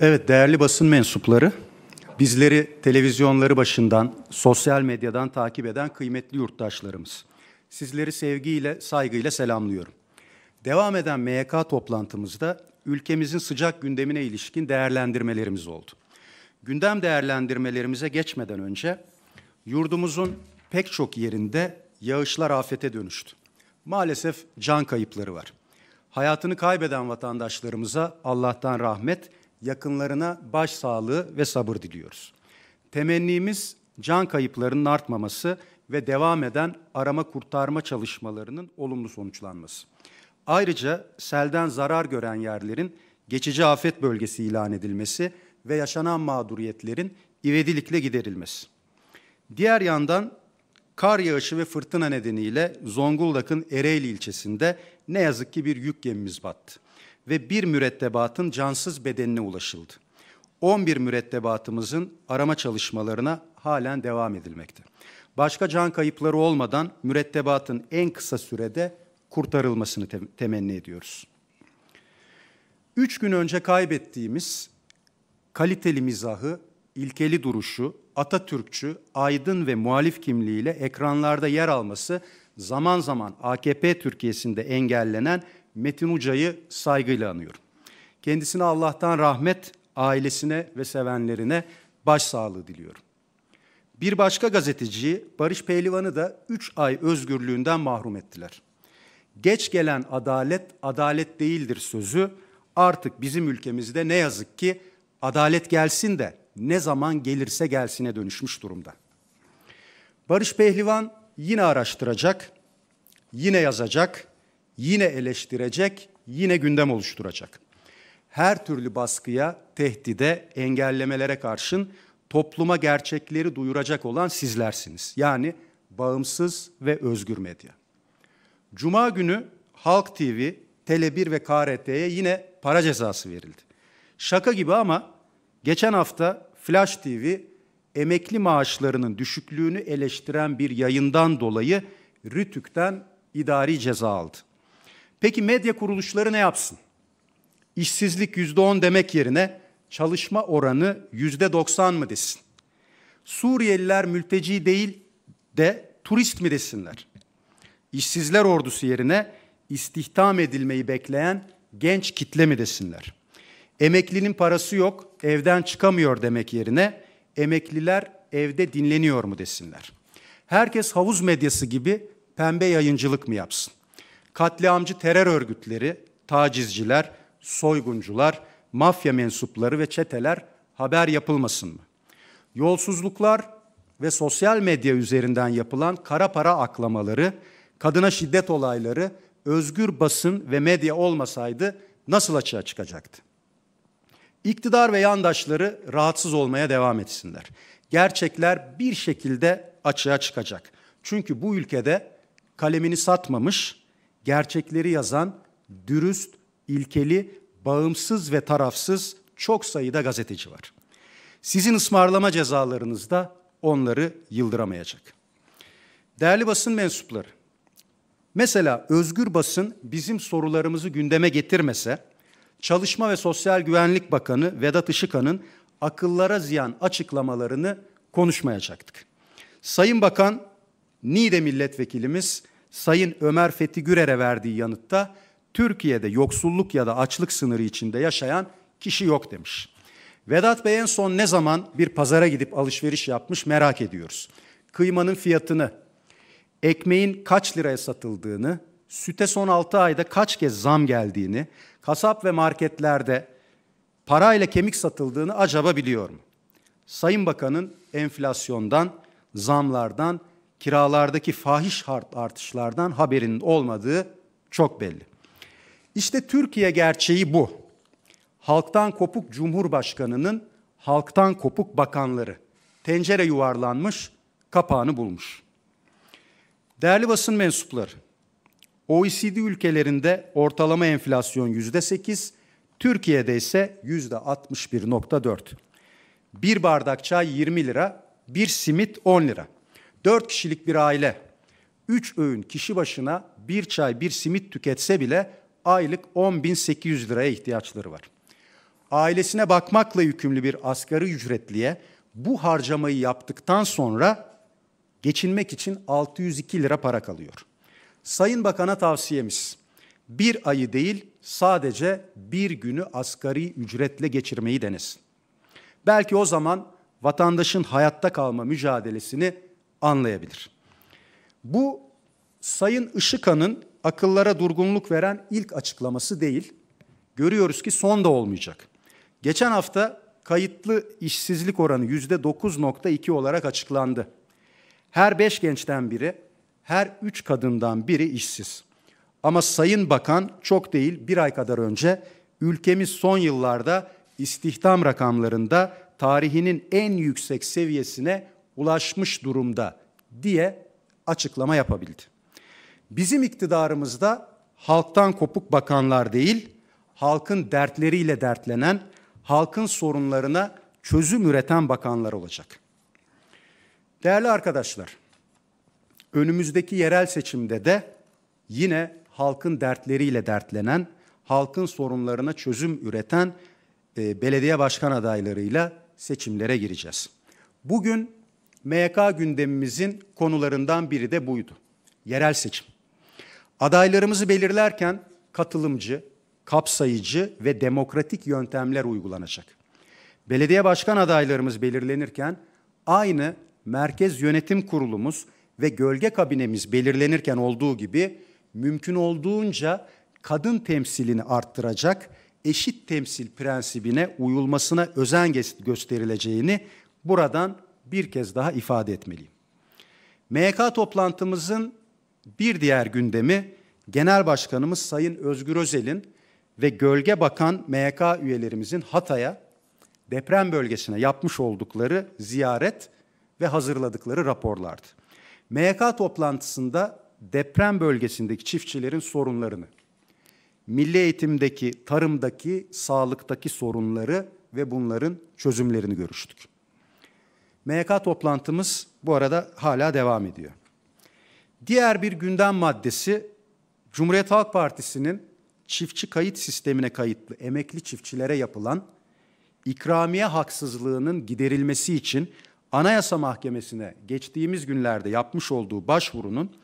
Evet değerli basın mensupları, bizleri televizyonları başından, sosyal medyadan takip eden kıymetli yurttaşlarımız. Sizleri sevgiyle, saygıyla selamlıyorum. Devam eden MYK toplantımızda ülkemizin sıcak gündemine ilişkin değerlendirmelerimiz oldu. Gündem değerlendirmelerimize geçmeden önce yurdumuzun pek çok yerinde yağışlar afete dönüştü. Maalesef can kayıpları var. Hayatını kaybeden vatandaşlarımıza Allah'tan rahmet, yakınlarına baş sağlığı ve sabır diliyoruz. Temennimiz can kayıplarının artmaması ve devam eden arama kurtarma çalışmalarının olumlu sonuçlanması. Ayrıca selden zarar gören yerlerin geçici afet bölgesi ilan edilmesi ve yaşanan mağduriyetlerin ivedilikle giderilmesi. Diğer yandan kar yağışı ve fırtına nedeniyle Zonguldak'ın Ereğli ilçesinde ne yazık ki bir yük gemimiz battı ve bir mürettebatın cansız bedenine ulaşıldı. 11 mürettebatımızın arama çalışmalarına halen devam edilmekte. Başka can kayıpları olmadan mürettebatın en kısa sürede kurtarılmasını te temenni ediyoruz. Üç gün önce kaybettiğimiz kaliteli mizahı, ilkeli duruşu, Atatürkçü, aydın ve muhalif kimliğiyle ekranlarda yer alması zaman zaman AKP Türkiye'sinde engellenen Metin Uca'yı saygıyla anıyorum. Kendisine Allah'tan rahmet, ailesine ve sevenlerine başsağlığı diliyorum. Bir başka gazeteci Barış Pehlivan'ı da 3 ay özgürlüğünden mahrum ettiler. Geç gelen adalet, adalet değildir sözü artık bizim ülkemizde ne yazık ki adalet gelsin de ne zaman gelirse gelsine dönüşmüş durumda. Barış Pehlivan yine araştıracak, yine yazacak, yine eleştirecek, yine gündem oluşturacak. Her türlü baskıya, tehdide, engellemelere karşın topluma gerçekleri duyuracak olan sizlersiniz. Yani bağımsız ve özgür medya. Cuma günü Halk TV, Tele1 ve KRT'ye yine para cezası verildi. Şaka gibi ama geçen hafta Flash TV emekli maaşlarının düşüklüğünü eleştiren bir yayından dolayı Rütük'ten idari ceza aldı. Peki medya kuruluşları ne yapsın? İşsizlik yüzde on demek yerine çalışma oranı yüzde doksan mı desin? Suriyeliler mülteci değil de turist mi desinler? İşsizler ordusu yerine istihdam edilmeyi bekleyen genç kitle mi desinler? Emeklinin parası yok, evden çıkamıyor demek yerine emekliler evde dinleniyor mu desinler? Herkes havuz medyası gibi pembe yayıncılık mı yapsın? katliamcı terör örgütleri, tacizciler, soyguncular, mafya mensupları ve çeteler haber yapılmasın mı? Yolsuzluklar ve sosyal medya üzerinden yapılan kara para aklamaları, kadına şiddet olayları özgür basın ve medya olmasaydı nasıl açığa çıkacaktı? İktidar ve yandaşları rahatsız olmaya devam etsinler. Gerçekler bir şekilde açığa çıkacak. Çünkü bu ülkede kalemini satmamış, gerçekleri yazan dürüst, ilkeli, bağımsız ve tarafsız çok sayıda gazeteci var. Sizin ısmarlama cezalarınız da onları yıldıramayacak. Değerli basın mensupları, mesela özgür basın bizim sorularımızı gündeme getirmese, Çalışma ve Sosyal Güvenlik Bakanı Vedat Işıkan'ın akıllara ziyan açıklamalarını konuşmayacaktık. Sayın Bakan, Niğde Milletvekilimiz Sayın Ömer Fethi Gürer'e verdiği yanıtta Türkiye'de yoksulluk ya da açlık sınırı içinde yaşayan kişi yok demiş. Vedat Bey en son ne zaman bir pazara gidip alışveriş yapmış merak ediyoruz. Kıymanın fiyatını, ekmeğin kaç liraya satıldığını, süte son 6 ayda kaç kez zam geldiğini, kasap ve marketlerde parayla kemik satıldığını acaba biliyor mu? Sayın Bakan'ın enflasyondan, zamlardan kiralardaki fahiş artışlardan haberinin olmadığı çok belli. İşte Türkiye gerçeği bu. Halktan kopuk Cumhurbaşkanı'nın halktan kopuk bakanları. Tencere yuvarlanmış, kapağını bulmuş. Değerli basın mensupları, OECD ülkelerinde ortalama enflasyon yüzde sekiz, Türkiye'de ise yüzde 61.4. Bir bardak çay 20 lira, bir simit 10 lira. 4 kişilik bir aile 3 öğün kişi başına bir çay bir simit tüketse bile aylık 10.800 liraya ihtiyaçları var. Ailesine bakmakla yükümlü bir asgari ücretliye bu harcamayı yaptıktan sonra geçinmek için 602 lira para kalıyor. Sayın Bakan'a tavsiyemiz bir ayı değil sadece bir günü asgari ücretle geçirmeyi denesin. Belki o zaman vatandaşın hayatta kalma mücadelesini anlayabilir. Bu Sayın Işıkan'ın akıllara durgunluk veren ilk açıklaması değil. Görüyoruz ki son da olmayacak. Geçen hafta kayıtlı işsizlik oranı yüzde 9.2 olarak açıklandı. Her beş gençten biri, her üç kadından biri işsiz. Ama Sayın Bakan çok değil bir ay kadar önce ülkemiz son yıllarda istihdam rakamlarında tarihinin en yüksek seviyesine ulaşmış durumda diye açıklama yapabildi. Bizim iktidarımızda halktan kopuk bakanlar değil, halkın dertleriyle dertlenen, halkın sorunlarına çözüm üreten bakanlar olacak. Değerli arkadaşlar, önümüzdeki yerel seçimde de yine halkın dertleriyle dertlenen, halkın sorunlarına çözüm üreten e, belediye başkan adaylarıyla seçimlere gireceğiz. Bugün MK gündemimizin konularından biri de buydu. Yerel seçim. Adaylarımızı belirlerken katılımcı, kapsayıcı ve demokratik yöntemler uygulanacak. Belediye başkan adaylarımız belirlenirken aynı Merkez Yönetim Kurulumuz ve gölge kabinemiz belirlenirken olduğu gibi mümkün olduğunca kadın temsilini arttıracak eşit temsil prensibine uyulmasına özen gösterileceğini buradan bir kez daha ifade etmeliyim. MK toplantımızın bir diğer gündemi Genel Başkanımız Sayın Özgür Özel'in ve Gölge Bakan MK üyelerimizin Hatay'a deprem bölgesine yapmış oldukları ziyaret ve hazırladıkları raporlardı. MK toplantısında deprem bölgesindeki çiftçilerin sorunlarını, milli eğitimdeki, tarımdaki, sağlıktaki sorunları ve bunların çözümlerini görüştük. MK toplantımız bu arada hala devam ediyor. Diğer bir gündem maddesi Cumhuriyet Halk Partisi'nin çiftçi kayıt sistemine kayıtlı emekli çiftçilere yapılan ikramiye haksızlığının giderilmesi için Anayasa Mahkemesi'ne geçtiğimiz günlerde yapmış olduğu başvurunun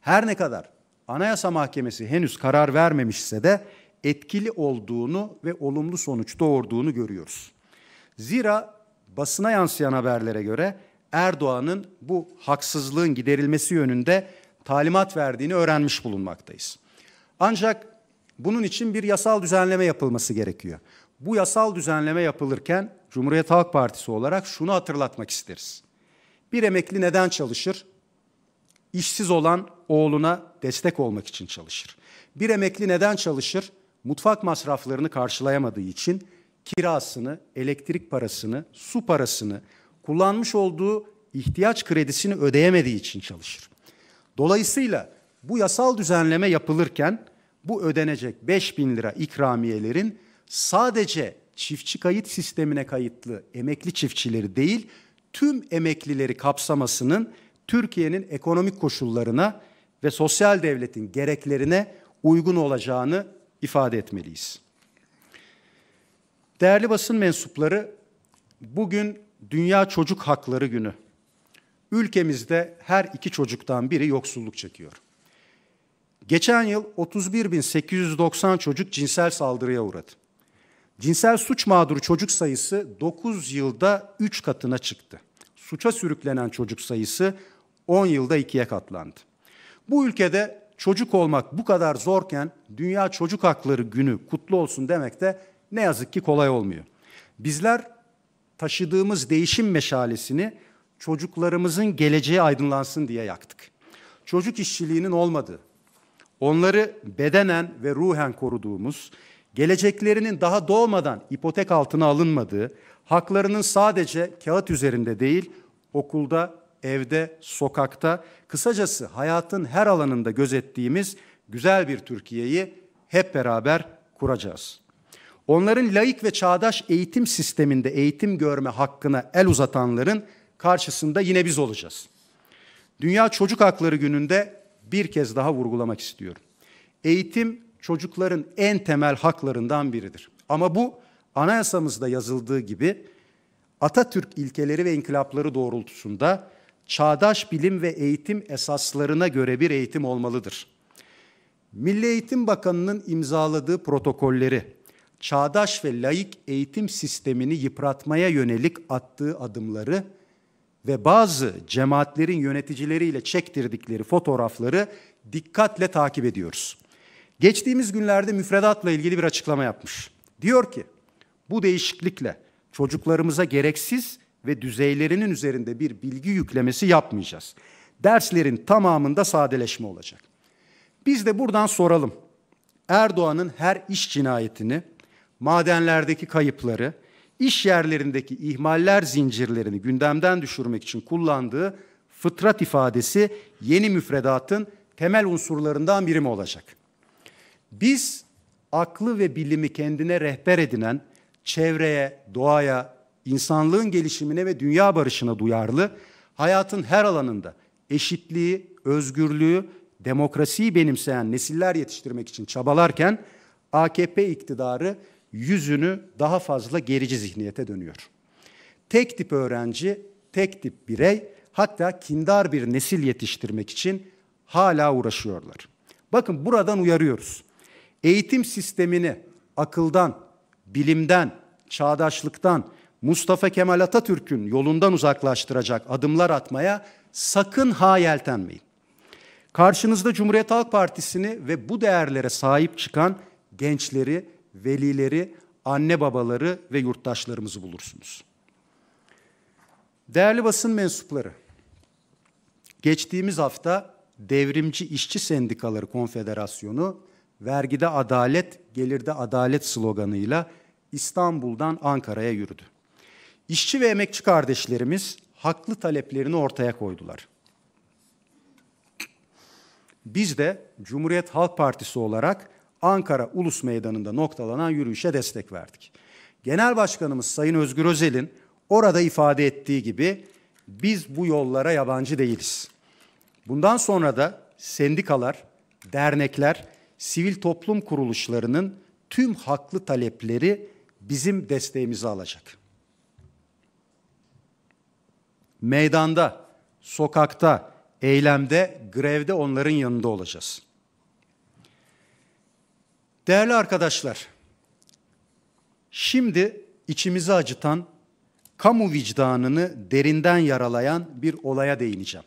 her ne kadar Anayasa Mahkemesi henüz karar vermemişse de etkili olduğunu ve olumlu sonuç doğurduğunu görüyoruz. Zira basına yansıyan haberlere göre Erdoğan'ın bu haksızlığın giderilmesi yönünde talimat verdiğini öğrenmiş bulunmaktayız. Ancak bunun için bir yasal düzenleme yapılması gerekiyor. Bu yasal düzenleme yapılırken Cumhuriyet Halk Partisi olarak şunu hatırlatmak isteriz. Bir emekli neden çalışır? İşsiz olan oğluna destek olmak için çalışır. Bir emekli neden çalışır? Mutfak masraflarını karşılayamadığı için kirasını, elektrik parasını, su parasını, kullanmış olduğu ihtiyaç kredisini ödeyemediği için çalışır. Dolayısıyla bu yasal düzenleme yapılırken bu ödenecek 5 bin lira ikramiyelerin sadece çiftçi kayıt sistemine kayıtlı emekli çiftçileri değil, tüm emeklileri kapsamasının Türkiye'nin ekonomik koşullarına ve sosyal devletin gereklerine uygun olacağını ifade etmeliyiz. Değerli basın mensupları, bugün Dünya Çocuk Hakları Günü. Ülkemizde her iki çocuktan biri yoksulluk çekiyor. Geçen yıl 31.890 çocuk cinsel saldırıya uğradı. Cinsel suç mağduru çocuk sayısı 9 yılda 3 katına çıktı. Suça sürüklenen çocuk sayısı 10 yılda 2'ye katlandı. Bu ülkede çocuk olmak bu kadar zorken Dünya Çocuk Hakları Günü kutlu olsun demek de ne yazık ki kolay olmuyor. Bizler taşıdığımız değişim meşalesini çocuklarımızın geleceği aydınlansın diye yaktık. Çocuk işçiliğinin olmadığı, onları bedenen ve ruhen koruduğumuz, geleceklerinin daha doğmadan ipotek altına alınmadığı, haklarının sadece kağıt üzerinde değil, okulda, evde, sokakta, kısacası hayatın her alanında gözettiğimiz güzel bir Türkiye'yi hep beraber kuracağız onların laik ve çağdaş eğitim sisteminde eğitim görme hakkına el uzatanların karşısında yine biz olacağız. Dünya Çocuk Hakları Günü'nde bir kez daha vurgulamak istiyorum. Eğitim çocukların en temel haklarından biridir. Ama bu anayasamızda yazıldığı gibi Atatürk ilkeleri ve inkılapları doğrultusunda çağdaş bilim ve eğitim esaslarına göre bir eğitim olmalıdır. Milli Eğitim Bakanı'nın imzaladığı protokolleri çağdaş ve laik eğitim sistemini yıpratmaya yönelik attığı adımları ve bazı cemaatlerin yöneticileriyle çektirdikleri fotoğrafları dikkatle takip ediyoruz. Geçtiğimiz günlerde müfredatla ilgili bir açıklama yapmış. Diyor ki, bu değişiklikle çocuklarımıza gereksiz ve düzeylerinin üzerinde bir bilgi yüklemesi yapmayacağız. Derslerin tamamında sadeleşme olacak. Biz de buradan soralım. Erdoğan'ın her iş cinayetini madenlerdeki kayıpları, iş yerlerindeki ihmaller zincirlerini gündemden düşürmek için kullandığı fıtrat ifadesi yeni müfredatın temel unsurlarından biri mi olacak? Biz aklı ve bilimi kendine rehber edinen çevreye, doğaya, insanlığın gelişimine ve dünya barışına duyarlı, hayatın her alanında eşitliği, özgürlüğü, demokrasiyi benimseyen nesiller yetiştirmek için çabalarken AKP iktidarı yüzünü daha fazla gerici zihniyete dönüyor. Tek tip öğrenci, tek tip birey hatta kindar bir nesil yetiştirmek için hala uğraşıyorlar. Bakın buradan uyarıyoruz. Eğitim sistemini akıldan, bilimden, çağdaşlıktan, Mustafa Kemal Atatürk'ün yolundan uzaklaştıracak adımlar atmaya sakın ha yeltenmeyin. Karşınızda Cumhuriyet Halk Partisi'ni ve bu değerlere sahip çıkan gençleri velileri, anne babaları ve yurttaşlarımızı bulursunuz. Değerli basın mensupları, geçtiğimiz hafta Devrimci İşçi Sendikaları Konfederasyonu vergide adalet, gelirde adalet sloganıyla İstanbul'dan Ankara'ya yürüdü. İşçi ve emekçi kardeşlerimiz haklı taleplerini ortaya koydular. Biz de Cumhuriyet Halk Partisi olarak Ankara Ulus Meydanı'nda noktalanan yürüyüşe destek verdik. Genel Başkanımız Sayın Özgür Özel'in orada ifade ettiği gibi biz bu yollara yabancı değiliz. Bundan sonra da sendikalar, dernekler, sivil toplum kuruluşlarının tüm haklı talepleri bizim desteğimizi alacak. Meydanda, sokakta, eylemde, grevde onların yanında olacağız. Değerli arkadaşlar, şimdi içimizi acıtan, kamu vicdanını derinden yaralayan bir olaya değineceğim.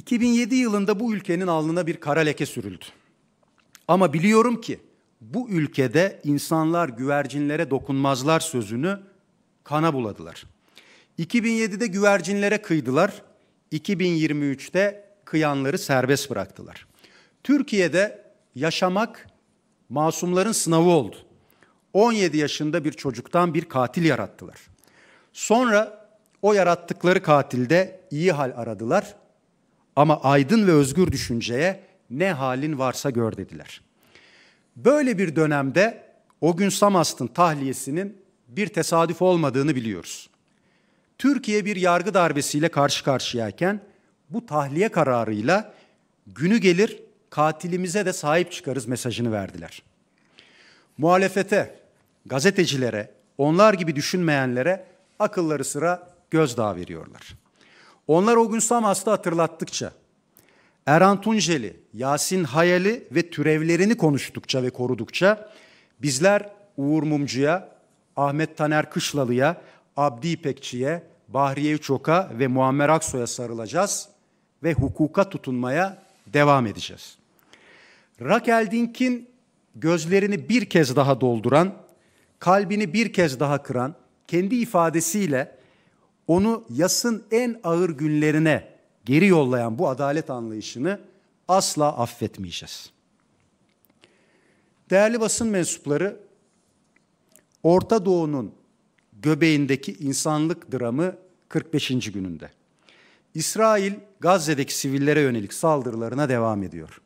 ...2007 yılında bu ülkenin alnına bir kara leke sürüldü. Ama biliyorum ki bu ülkede insanlar güvercinlere dokunmazlar sözünü kana buladılar. 2007'de güvercinlere kıydılar 2023'te kıyanları serbest bıraktılar. Türkiye'de yaşamak masumların sınavı oldu. 17 yaşında bir çocuktan bir katil yarattılar. Sonra o yarattıkları katilde iyi hal aradılar ama aydın ve özgür düşünceye ne halin varsa gör dediler. Böyle bir dönemde o gün Samast'ın tahliyesinin bir tesadüf olmadığını biliyoruz. Türkiye bir yargı darbesiyle karşı karşıyayken bu tahliye kararıyla günü gelir katilimize de sahip çıkarız mesajını verdiler. Muhalefete, gazetecilere, onlar gibi düşünmeyenlere akılları sıra gözdağı veriyorlar. Onlar o gün Samhas'ta hatırlattıkça, Erhan Tunceli, Yasin Hayali ve türevlerini konuştukça ve korudukça bizler Uğur Mumcu'ya, Ahmet Taner Kışlalı'ya, Abdi İpekçi'ye, Bahriye Çok'a ve Muammer Aksoy'a sarılacağız ve hukuka tutunmaya devam edeceğiz. Raquel Dink'in gözlerini bir kez daha dolduran, kalbini bir kez daha kıran, kendi ifadesiyle onu yasın en ağır günlerine geri yollayan bu adalet anlayışını asla affetmeyeceğiz. Değerli basın mensupları, Orta Doğu'nun göbeğindeki insanlık dramı 45. gününde. İsrail Gazze'deki sivillere yönelik saldırılarına devam ediyor.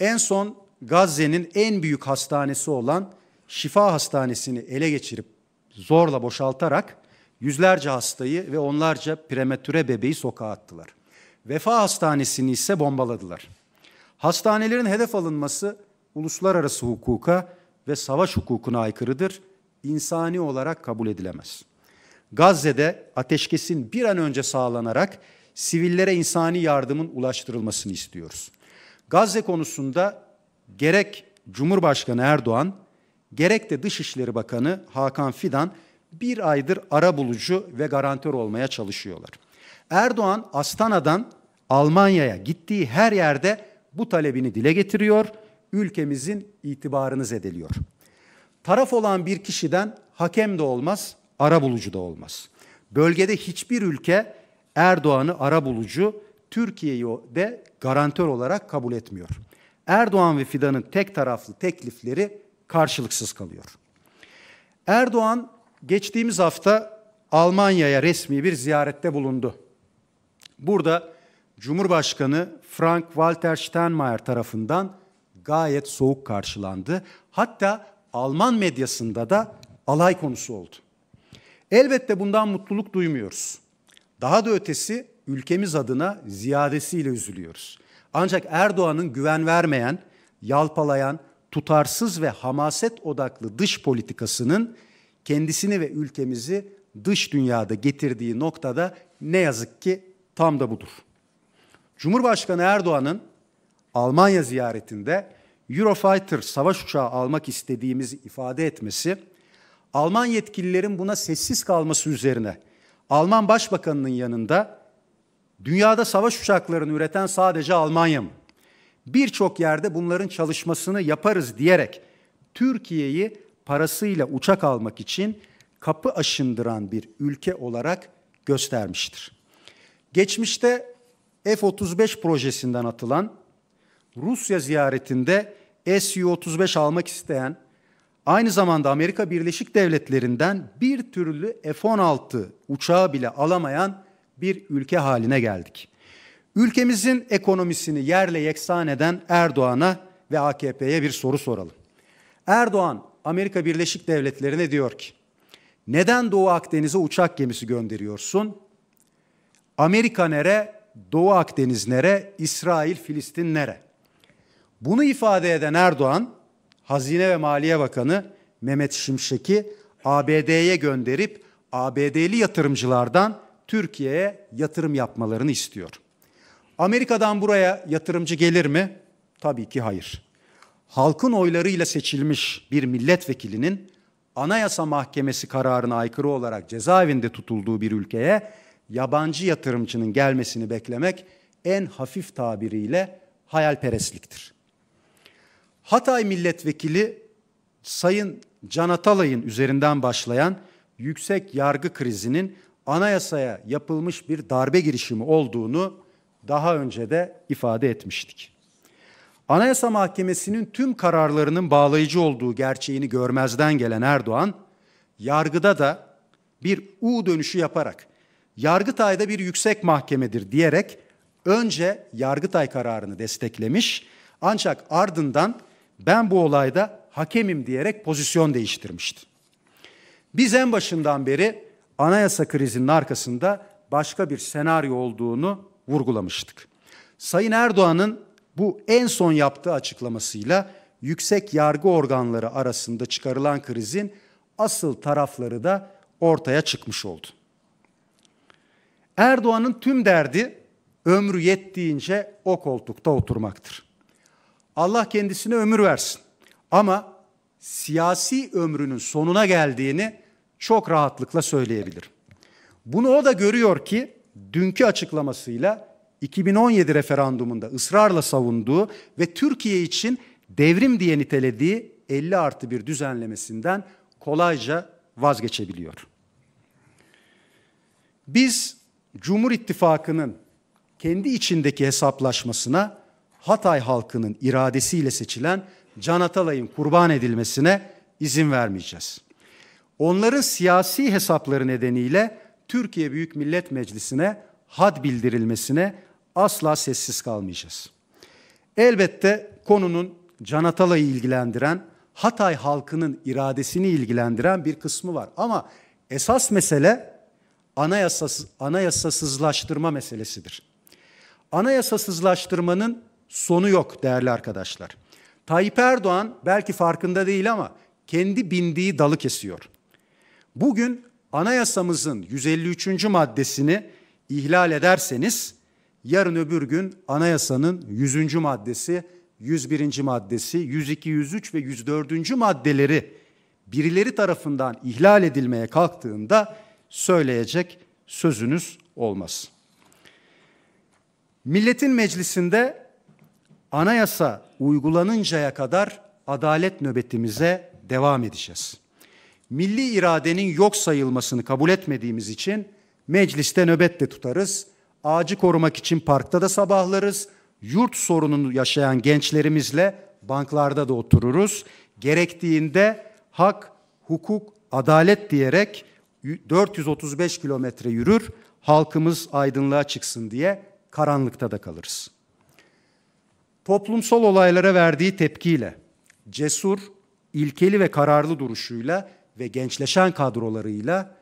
En son Gazze'nin en büyük hastanesi olan Şifa Hastanesi'ni ele geçirip zorla boşaltarak yüzlerce hastayı ve onlarca prematüre bebeği sokağa attılar. Vefa Hastanesi'ni ise bombaladılar. Hastanelerin hedef alınması uluslararası hukuka ve savaş hukukuna aykırıdır insani olarak kabul edilemez. Gazze'de ateşkesin bir an önce sağlanarak sivillere insani yardımın ulaştırılmasını istiyoruz. Gazze konusunda gerek Cumhurbaşkanı Erdoğan gerek de Dışişleri Bakanı Hakan Fidan bir aydır ara bulucu ve garantör olmaya çalışıyorlar. Erdoğan Astana'dan Almanya'ya gittiği her yerde bu talebini dile getiriyor, ülkemizin itibarını zedeliyor. Taraf olan bir kişiden hakem de olmaz, ara bulucu da olmaz. Bölgede hiçbir ülke Erdoğan'ı ara bulucu, Türkiye'yi de garantör olarak kabul etmiyor. Erdoğan ve Fidan'ın tek taraflı teklifleri karşılıksız kalıyor. Erdoğan geçtiğimiz hafta Almanya'ya resmi bir ziyarette bulundu. Burada Cumhurbaşkanı Frank Walter Steinmeier tarafından gayet soğuk karşılandı. Hatta Alman medyasında da alay konusu oldu. Elbette bundan mutluluk duymuyoruz. Daha da ötesi ülkemiz adına ziyadesiyle üzülüyoruz. Ancak Erdoğan'ın güven vermeyen, yalpalayan, tutarsız ve hamaset odaklı dış politikasının kendisini ve ülkemizi dış dünyada getirdiği noktada ne yazık ki tam da budur. Cumhurbaşkanı Erdoğan'ın Almanya ziyaretinde Eurofighter savaş uçağı almak istediğimizi ifade etmesi, Alman yetkililerin buna sessiz kalması üzerine Alman Başbakanı'nın yanında dünyada savaş uçaklarını üreten sadece Almanya mı? Birçok yerde bunların çalışmasını yaparız diyerek Türkiye'yi parasıyla uçak almak için kapı aşındıran bir ülke olarak göstermiştir. Geçmişte F-35 projesinden atılan Rusya ziyaretinde SU-35 almak isteyen, aynı zamanda Amerika Birleşik Devletleri'nden bir türlü F-16 uçağı bile alamayan bir ülke haline geldik. Ülkemizin ekonomisini yerle yeksan eden Erdoğan'a ve AKP'ye bir soru soralım. Erdoğan Amerika Birleşik Devletleri'ne diyor ki, neden Doğu Akdeniz'e uçak gemisi gönderiyorsun? Amerika nere, Doğu Akdeniz nere, İsrail, Filistin nere? Bunu ifade eden Erdoğan, Hazine ve Maliye Bakanı Mehmet Şimşek'i ABD'ye gönderip ABD'li yatırımcılardan Türkiye'ye yatırım yapmalarını istiyor. Amerika'dan buraya yatırımcı gelir mi? Tabii ki hayır. Halkın oylarıyla seçilmiş bir milletvekilinin Anayasa Mahkemesi kararına aykırı olarak cezaevinde tutulduğu bir ülkeye yabancı yatırımcının gelmesini beklemek en hafif tabiriyle hayalperestliktir. Hatay milletvekili Sayın Can Atalay'ın üzerinden başlayan yüksek yargı krizinin anayasaya yapılmış bir darbe girişimi olduğunu daha önce de ifade etmiştik. Anayasa Mahkemesi'nin tüm kararlarının bağlayıcı olduğu gerçeğini görmezden gelen Erdoğan, yargıda da bir U dönüşü yaparak Yargıtay'da bir yüksek mahkemedir diyerek önce Yargıtay kararını desteklemiş ancak ardından ben bu olayda hakemim diyerek pozisyon değiştirmişti. Biz en başından beri anayasa krizinin arkasında başka bir senaryo olduğunu vurgulamıştık. Sayın Erdoğan'ın bu en son yaptığı açıklamasıyla yüksek yargı organları arasında çıkarılan krizin asıl tarafları da ortaya çıkmış oldu. Erdoğan'ın tüm derdi ömrü yettiğince o koltukta oturmaktır. Allah kendisine ömür versin. Ama siyasi ömrünün sonuna geldiğini çok rahatlıkla söyleyebilir. Bunu o da görüyor ki dünkü açıklamasıyla 2017 referandumunda ısrarla savunduğu ve Türkiye için devrim diye nitelediği 50 artı bir düzenlemesinden kolayca vazgeçebiliyor. Biz Cumhur İttifakı'nın kendi içindeki hesaplaşmasına Hatay halkının iradesiyle seçilen Can Atalay'ın kurban edilmesine izin vermeyeceğiz. Onların siyasi hesapları nedeniyle Türkiye Büyük Millet Meclisi'ne had bildirilmesine asla sessiz kalmayacağız. Elbette konunun Can Atalay'ı ilgilendiren, Hatay halkının iradesini ilgilendiren bir kısmı var. Ama esas mesele anayasasız, anayasasızlaştırma meselesidir. Anayasasızlaştırmanın sonu yok değerli arkadaşlar. Tayyip Erdoğan belki farkında değil ama kendi bindiği dalı kesiyor. Bugün anayasamızın 153. maddesini ihlal ederseniz yarın öbür gün anayasanın 100. maddesi, 101. maddesi, 102, 103 ve 104. maddeleri birileri tarafından ihlal edilmeye kalktığında söyleyecek sözünüz olmaz. Milletin meclisinde anayasa uygulanıncaya kadar adalet nöbetimize devam edeceğiz. Milli iradenin yok sayılmasını kabul etmediğimiz için mecliste nöbet de tutarız. Ağacı korumak için parkta da sabahlarız. Yurt sorununu yaşayan gençlerimizle banklarda da otururuz. Gerektiğinde hak, hukuk, adalet diyerek 435 kilometre yürür, halkımız aydınlığa çıksın diye karanlıkta da kalırız toplumsal olaylara verdiği tepkiyle, cesur, ilkeli ve kararlı duruşuyla ve gençleşen kadrolarıyla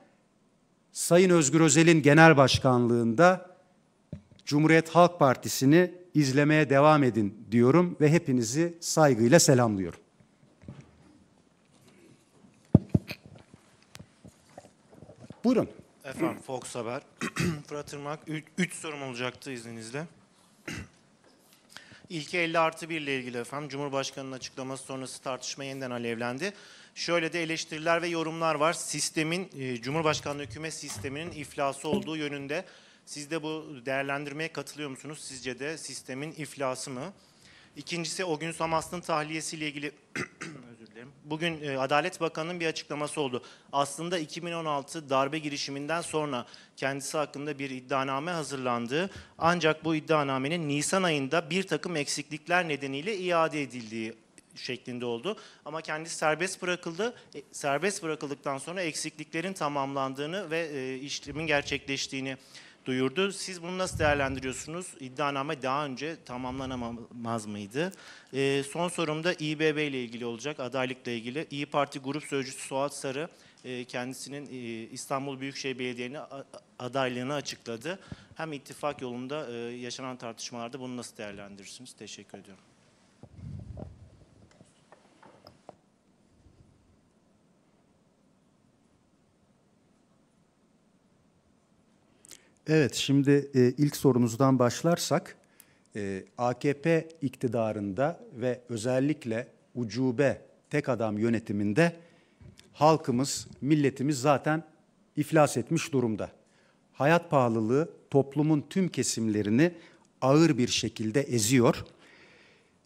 Sayın Özgür Özel'in genel başkanlığında Cumhuriyet Halk Partisi'ni izlemeye devam edin diyorum ve hepinizi saygıyla selamlıyorum. Buyurun. Efendim Fox Haber. Fırat Irmak üç sorum olacaktı izninizle. İlki 50 artı 1 ile ilgili efendim Cumhurbaşkanı'nın açıklaması sonrası tartışma yeniden alevlendi. Şöyle de eleştiriler ve yorumlar var. Sistemin, e, Cumhurbaşkanlığı hükümet sisteminin iflası olduğu yönünde. Siz de bu değerlendirmeye katılıyor musunuz? Sizce de sistemin iflası mı? İkincisi o gün Samas'ın tahliyesiyle ilgili isterim. Bugün e, Adalet Bakanı'nın bir açıklaması oldu. Aslında 2016 darbe girişiminden sonra kendisi hakkında bir iddianame hazırlandı. Ancak bu iddianamenin Nisan ayında bir takım eksiklikler nedeniyle iade edildiği şeklinde oldu. Ama kendisi serbest bırakıldı. E, serbest bırakıldıktan sonra eksikliklerin tamamlandığını ve e, işlemin gerçekleştiğini duyurdu. Siz bunu nasıl değerlendiriyorsunuz? İddianame daha önce tamamlanamaz mıydı? E, son sorum da İBB ile ilgili olacak, adaylıkla ilgili. İyi Parti Grup Sözcüsü Suat Sarı e, kendisinin e, İstanbul Büyükşehir Belediye'nin adaylığını açıkladı. Hem ittifak yolunda e, yaşanan tartışmalarda bunu nasıl değerlendirirsiniz? Teşekkür ediyorum. Evet, şimdi e, ilk sorunuzdan başlarsak, e, AKP iktidarında ve özellikle ucube tek adam yönetiminde halkımız, milletimiz zaten iflas etmiş durumda. Hayat pahalılığı toplumun tüm kesimlerini ağır bir şekilde eziyor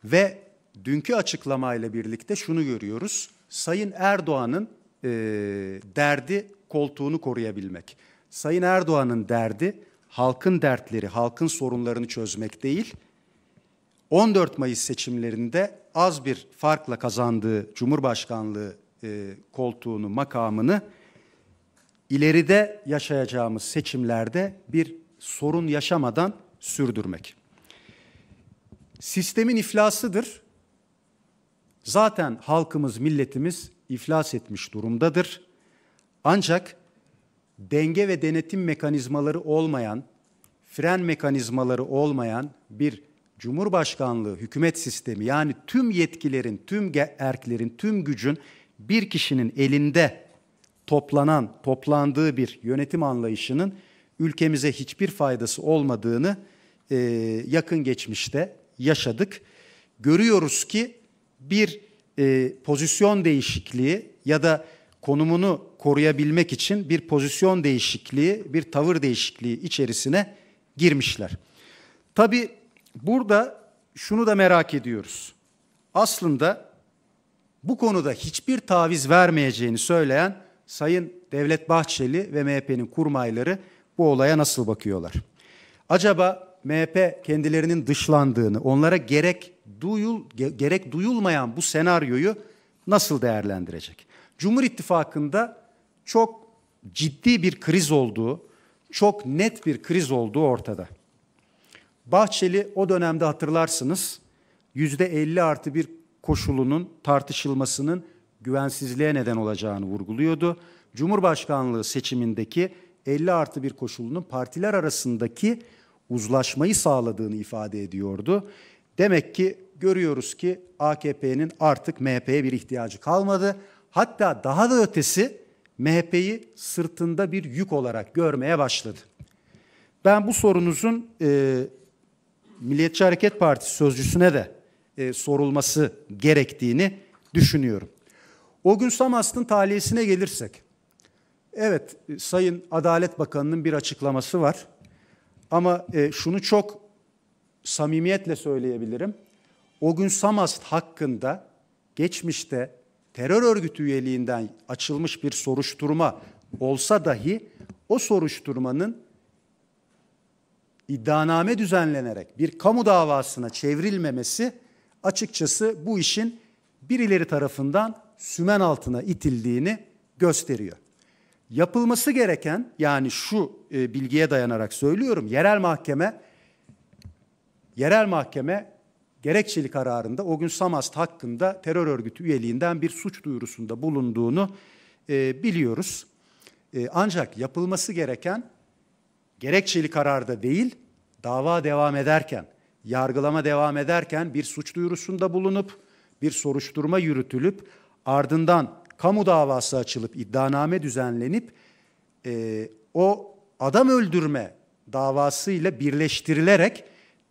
ve dünkü açıklamayla birlikte şunu görüyoruz. Sayın Erdoğan'ın e, derdi koltuğunu koruyabilmek. Sayın Erdoğan'ın derdi halkın dertleri, halkın sorunlarını çözmek değil, 14 Mayıs seçimlerinde az bir farkla kazandığı Cumhurbaşkanlığı e, koltuğunu, makamını ileride yaşayacağımız seçimlerde bir sorun yaşamadan sürdürmek. Sistemin iflasıdır. Zaten halkımız, milletimiz iflas etmiş durumdadır. Ancak denge ve denetim mekanizmaları olmayan, fren mekanizmaları olmayan bir cumhurbaşkanlığı hükümet sistemi yani tüm yetkilerin, tüm erklerin, tüm gücün bir kişinin elinde toplanan, toplandığı bir yönetim anlayışının ülkemize hiçbir faydası olmadığını e, yakın geçmişte yaşadık. Görüyoruz ki bir e, pozisyon değişikliği ya da konumunu koruyabilmek için bir pozisyon değişikliği, bir tavır değişikliği içerisine girmişler. Tabi burada şunu da merak ediyoruz. Aslında bu konuda hiçbir taviz vermeyeceğini söyleyen Sayın Devlet Bahçeli ve MHP'nin kurmayları bu olaya nasıl bakıyorlar? Acaba MHP kendilerinin dışlandığını, onlara gerek duyul gerek duyulmayan bu senaryoyu nasıl değerlendirecek? Cumhur İttifakı'nda çok ciddi bir kriz olduğu, çok net bir kriz olduğu ortada. Bahçeli o dönemde hatırlarsınız yüzde 50 artı bir koşulunun tartışılmasının güvensizliğe neden olacağını vurguluyordu. Cumhurbaşkanlığı seçimindeki 50 artı bir koşulunun partiler arasındaki uzlaşmayı sağladığını ifade ediyordu. Demek ki görüyoruz ki AKP'nin artık MHP'ye bir ihtiyacı kalmadı. Hatta daha da ötesi MHP'yi sırtında bir yük olarak görmeye başladı. Ben bu sorunuzun e, Milliyetçi Hareket Partisi sözcüsüne de e, sorulması gerektiğini düşünüyorum. O gün Samast'ın taliyesine gelirsek, evet e, Sayın Adalet Bakanı'nın bir açıklaması var. Ama e, şunu çok samimiyetle söyleyebilirim. O gün Samast hakkında geçmişte terör örgütü üyeliğinden açılmış bir soruşturma olsa dahi o soruşturmanın iddianame düzenlenerek bir kamu davasına çevrilmemesi açıkçası bu işin birileri tarafından sümen altına itildiğini gösteriyor. Yapılması gereken yani şu e, bilgiye dayanarak söylüyorum yerel mahkeme yerel mahkeme gerekçeli kararında o gün Samast hakkında terör örgütü üyeliğinden bir suç duyurusunda bulunduğunu e, biliyoruz. E, ancak yapılması gereken gerekçeli kararda değil, dava devam ederken, yargılama devam ederken bir suç duyurusunda bulunup, bir soruşturma yürütülüp, ardından kamu davası açılıp iddianame düzenlenip e, o adam öldürme davasıyla birleştirilerek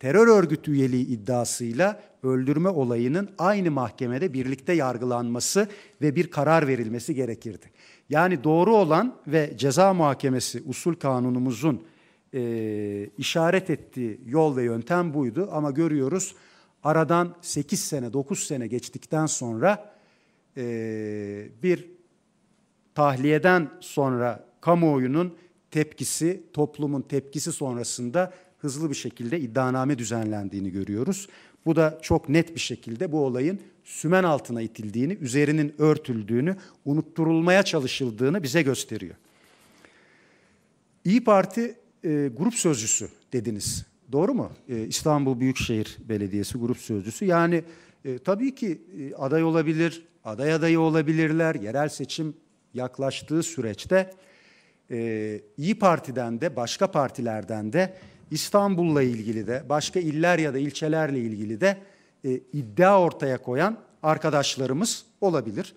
terör örgütü üyeliği iddiasıyla öldürme olayının aynı mahkemede birlikte yargılanması ve bir karar verilmesi gerekirdi. Yani doğru olan ve ceza muhakemesi usul kanunumuzun e, işaret ettiği yol ve yöntem buydu. Ama görüyoruz aradan 8 sene 9 sene geçtikten sonra e, bir tahliyeden sonra kamuoyunun tepkisi, toplumun tepkisi sonrasında hızlı bir şekilde iddianame düzenlendiğini görüyoruz. Bu da çok net bir şekilde bu olayın sümen altına itildiğini, üzerinin örtüldüğünü, unutturulmaya çalışıldığını bize gösteriyor. İyi Parti e, grup sözcüsü dediniz. Doğru mu? E, İstanbul Büyükşehir Belediyesi grup sözcüsü. Yani e, tabii ki e, aday olabilir, aday adayı olabilirler. Yerel seçim yaklaştığı süreçte e, İyi Parti'den de başka partilerden de İstanbul'la ilgili de başka iller ya da ilçelerle ilgili de e, iddia ortaya koyan arkadaşlarımız olabilir.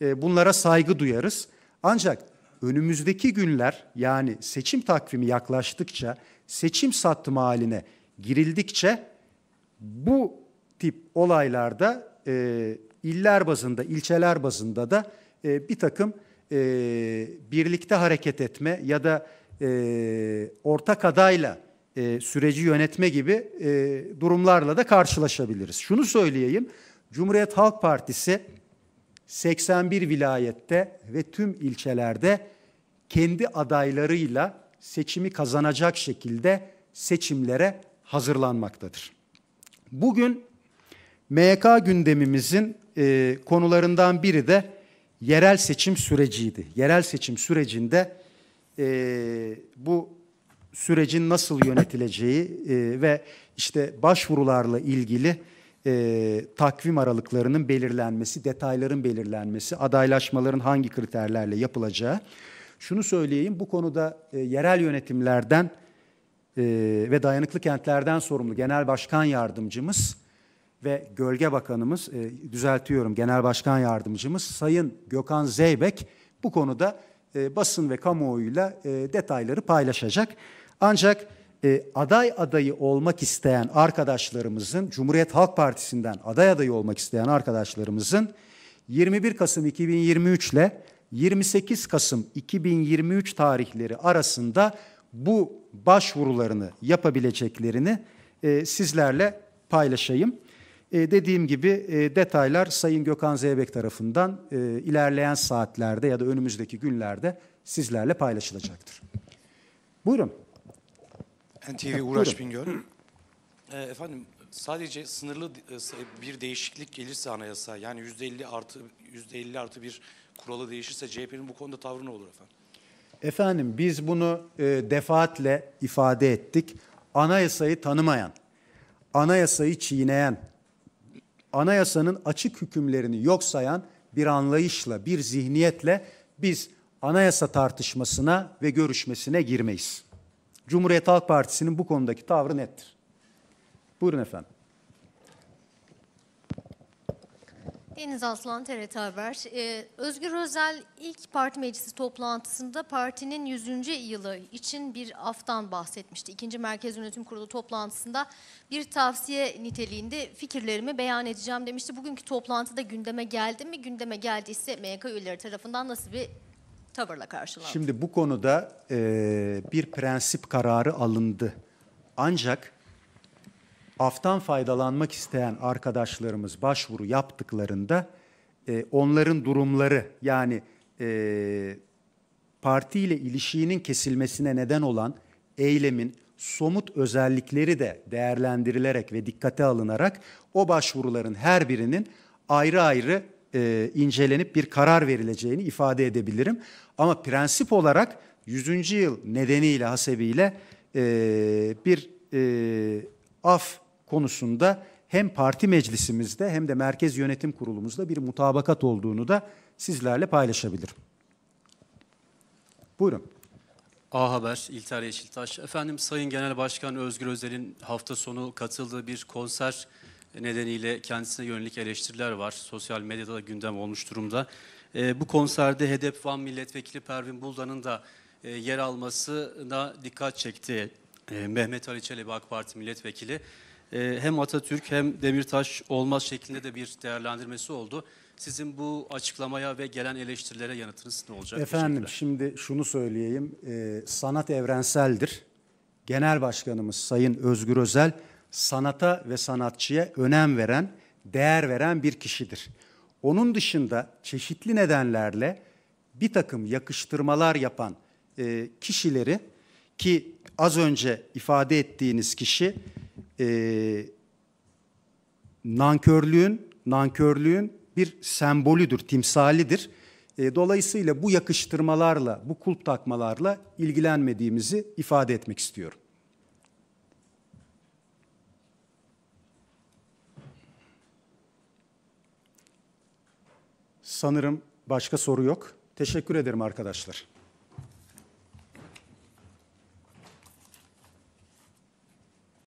E, bunlara saygı duyarız. Ancak önümüzdeki günler yani seçim takvimi yaklaştıkça, seçim sattım haline girildikçe bu tip olaylarda e, iller bazında, ilçeler bazında da e, bir takım e, birlikte hareket etme ya da e, ortak adayla e, süreci yönetme gibi e, durumlarla da karşılaşabiliriz. Şunu söyleyeyim, Cumhuriyet Halk Partisi 81 vilayette ve tüm ilçelerde kendi adaylarıyla seçimi kazanacak şekilde seçimlere hazırlanmaktadır. Bugün MK gündemimizin e, konularından biri de yerel seçim süreciydi. Yerel seçim sürecinde e, sürecin nasıl yönetileceği e, ve işte başvurularla ilgili e, takvim aralıklarının belirlenmesi, detayların belirlenmesi, adaylaşmaların hangi kriterlerle yapılacağı. Şunu söyleyeyim, bu konuda e, yerel yönetimlerden e, ve dayanıklı kentlerden sorumlu Genel Başkan Yardımcımız ve Gölge Bakanımız, e, düzeltiyorum Genel Başkan Yardımcımız Sayın Gökhan Zeybek bu konuda e, basın ve kamuoyuyla e, detayları paylaşacak. Ancak e, aday adayı olmak isteyen arkadaşlarımızın, Cumhuriyet Halk Partisi'nden aday adayı olmak isteyen arkadaşlarımızın 21 Kasım 2023 ile 28 Kasım 2023 tarihleri arasında bu başvurularını yapabileceklerini e, sizlerle paylaşayım. E, dediğim gibi e, detaylar Sayın Gökhan Zeybek tarafından e, ilerleyen saatlerde ya da önümüzdeki günlerde sizlerle paylaşılacaktır. Buyurun. NTV Uğraş Bingöl. Ee, efendim sadece sınırlı e, bir değişiklik gelirse anayasa yani yüzde elli artı yüzde elli artı bir kuralı değişirse CHP'nin bu konuda tavrı ne olur efendim? Efendim biz bunu e, defaatle ifade ettik. Anayasayı tanımayan, anayasayı çiğneyen, anayasanın açık hükümlerini yok sayan bir anlayışla, bir zihniyetle biz anayasa tartışmasına ve görüşmesine girmeyiz. Cumhuriyet Halk Partisi'nin bu konudaki tavrı nettir. Buyurun efendim. Deniz Aslan, TRT Haber. Ee, Özgür Özel ilk parti meclisi toplantısında partinin 100. yılı için bir aftan bahsetmişti. İkinci Merkez Yönetim Kurulu toplantısında bir tavsiye niteliğinde fikirlerimi beyan edeceğim demişti. Bugünkü toplantıda gündeme geldi mi? Gündeme geldiyse MYK üyeleri tarafından nasıl bir tavırla karşılandı. Şimdi bu konuda e, bir prensip kararı alındı. Ancak aftan faydalanmak isteyen arkadaşlarımız başvuru yaptıklarında e, onların durumları yani e, partiyle ilişiğinin kesilmesine neden olan eylemin somut özellikleri de değerlendirilerek ve dikkate alınarak o başvuruların her birinin ayrı ayrı e, incelenip bir karar verileceğini ifade edebilirim. Ama prensip olarak 100. yıl nedeniyle hasebiyle e, bir e, af konusunda hem parti meclisimizde hem de merkez yönetim kurulumuzda bir mutabakat olduğunu da sizlerle paylaşabilirim. Buyurun. A Haber, İlter Yeşiltaş. Efendim Sayın Genel Başkan Özgür Özel'in hafta sonu katıldığı bir konser nedeniyle kendisine yönelik eleştiriler var. Sosyal medyada da gündem olmuş durumda. E, bu konserde HDP Van Milletvekili Pervin Buldan'ın da e, yer almasına dikkat çekti e, Mehmet Ali Çelebi AK Parti Milletvekili. E, hem Atatürk hem Demirtaş olmaz şeklinde de bir değerlendirmesi oldu. Sizin bu açıklamaya ve gelen eleştirilere yanıtınız ne olacak? Efendim şimdi şunu söyleyeyim. E, sanat evrenseldir. Genel Başkanımız Sayın Özgür Özel sanata ve sanatçıya önem veren, değer veren bir kişidir. Onun dışında çeşitli nedenlerle bir takım yakıştırmalar yapan e, kişileri ki az önce ifade ettiğiniz kişi e, nankörlüğün nankörlüğün bir sembolüdür, timsalidir. E, dolayısıyla bu yakıştırmalarla, bu kulp takmalarla ilgilenmediğimizi ifade etmek istiyorum. Sanırım başka soru yok. Teşekkür ederim arkadaşlar.